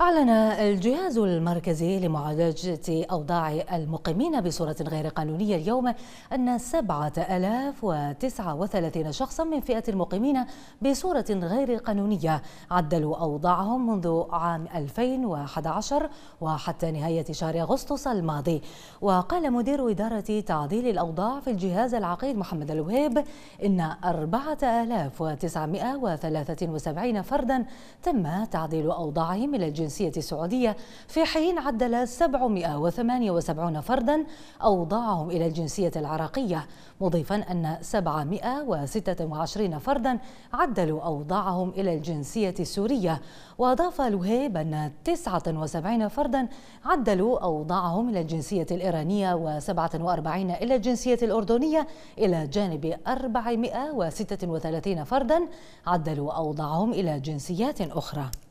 أعلن الجهاز المركزي لمعالجة أوضاع المقيمين بصورة غير قانونية اليوم أن 7039 شخصا من فئة المقيمين بصورة غير قانونية عدلوا أوضاعهم منذ عام 2011 وحتى نهاية شهر أغسطس الماضي وقال مدير إدارة تعديل الأوضاع في الجهاز العقيد محمد الوهيب إن 4973 فردا تم تعديل أوضاعهم إلى الجهاز الجنسية السعودية في حين عدل 778 فردا أوضاعهم إلى الجنسية العراقية مضيفا أن 726 فردا عدلوا أوضاعهم إلى الجنسية السورية وأضاف لهيب أن 79 فردا عدلوا أوضاعهم إلى الجنسية الإيرانية و47 إلى الجنسية الأردنية إلى جانب 436 فردا عدلوا أوضاعهم إلى جنسيات أخرى